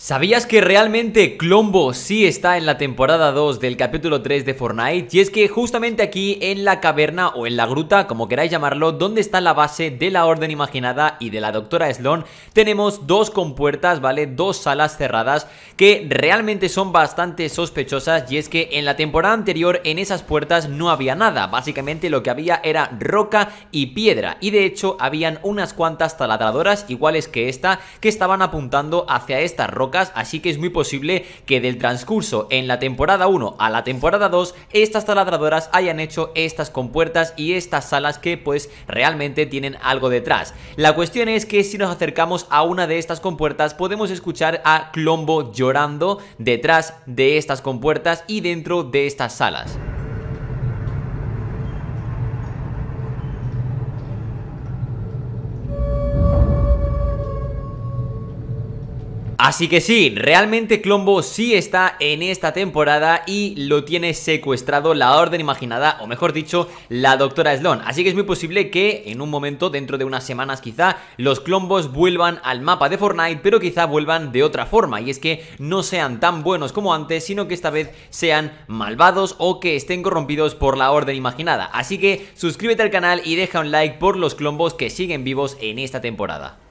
¿Sabías que realmente Clombo sí está en la temporada 2 del capítulo 3 de Fortnite? Y es que justamente aquí en la caverna o en la gruta, como queráis llamarlo, donde está la base de la Orden Imaginada y de la Doctora Sloan, tenemos dos compuertas, ¿vale? Dos salas cerradas que realmente son bastante sospechosas y es que en la temporada anterior en esas puertas no había nada, básicamente lo que había era roca y piedra y de hecho habían unas cuantas taladradoras iguales que esta que estaban apuntando hacia esta roca así que es muy posible que del transcurso en la temporada 1 a la temporada 2, estas taladradoras hayan hecho estas compuertas y estas salas que pues realmente tienen algo detrás. La cuestión es que si nos acercamos a una de estas compuertas podemos escuchar a Clombo llorando detrás de estas compuertas y dentro de estas salas. Así que sí, realmente Clombo sí está en esta temporada y lo tiene secuestrado la Orden Imaginada, o mejor dicho, la Doctora Sloan. Así que es muy posible que en un momento, dentro de unas semanas quizá, los Clombos vuelvan al mapa de Fortnite, pero quizá vuelvan de otra forma, y es que no sean tan buenos como antes, sino que esta vez sean malvados o que estén corrompidos por la Orden Imaginada. Así que suscríbete al canal y deja un like por los Clombos que siguen vivos en esta temporada.